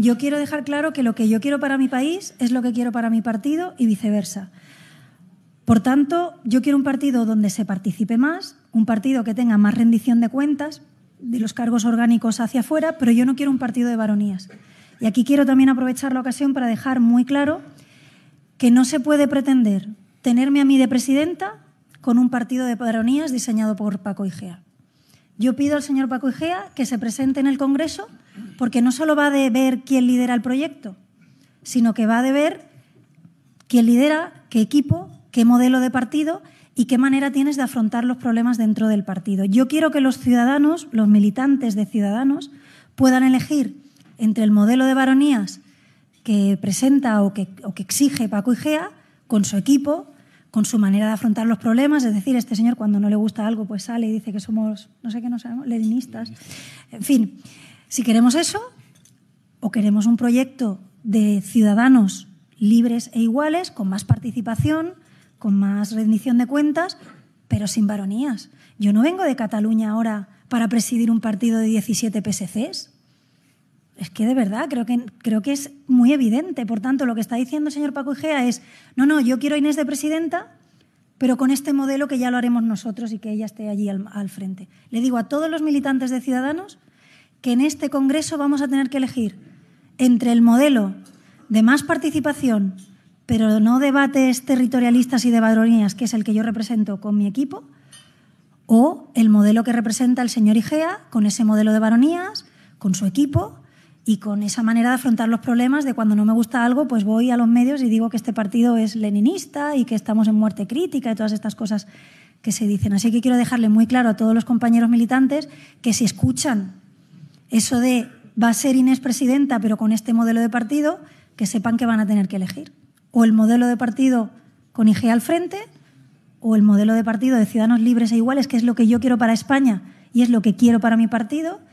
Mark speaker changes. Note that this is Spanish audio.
Speaker 1: Yo quiero dejar claro que lo que yo quiero para mi país es lo que quiero para mi partido y viceversa. Por tanto, yo quiero un partido donde se participe más, un partido que tenga más rendición de cuentas de los cargos orgánicos hacia afuera, pero yo no quiero un partido de varonías. Y aquí quiero también aprovechar la ocasión para dejar muy claro que no se puede pretender tenerme a mí de presidenta con un partido de varonías diseñado por Paco Igea. Yo pido al señor Paco Igea que se presente en el Congreso porque no solo va de ver quién lidera el proyecto, sino que va de ver quién lidera, qué equipo, qué modelo de partido y qué manera tienes de afrontar los problemas dentro del partido. Yo quiero que los ciudadanos, los militantes de Ciudadanos, puedan elegir entre el modelo de varonías que presenta o que, o que exige Paco Igea con su equipo, con su manera de afrontar los problemas, es decir, este señor cuando no le gusta algo pues sale y dice que somos, no sé qué, no sabemos, leninistas. En fin, si queremos eso o queremos un proyecto de ciudadanos libres e iguales, con más participación, con más rendición de cuentas, pero sin varonías. Yo no vengo de Cataluña ahora para presidir un partido de 17 PSCs es que de verdad creo que, creo que es muy evidente. Por tanto, lo que está diciendo el señor Paco Igea es, no, no, yo quiero a Inés de presidenta, pero con este modelo que ya lo haremos nosotros y que ella esté allí al, frente. Le digo a todos los militantes de Ciudadanos que en este Congreso vamos a tener que elegir entre el modelo de más participación, pero no debates territorialistas y de varonías, que es el que yo represento con mi equipo, o el modelo que representa el señor Igea, con ese modelo de varonías, con su equipo, y con esa manera de afrontar los problemas de cuando no me gusta algo, pues voy a los medios y digo que este partido es leninista y que estamos en muerte crítica y todas estas cosas que se dicen. Así que quiero dejarle muy claro a todos los compañeros militantes que si escuchan eso de va a ser Inés presidenta, pero con este modelo de partido, que sepan que van a tener que elegir. O el modelo de partido con IG al frente, o el modelo de partido de ciudadanos libres e iguales, que es lo que yo quiero para España y es lo que quiero para mi partido,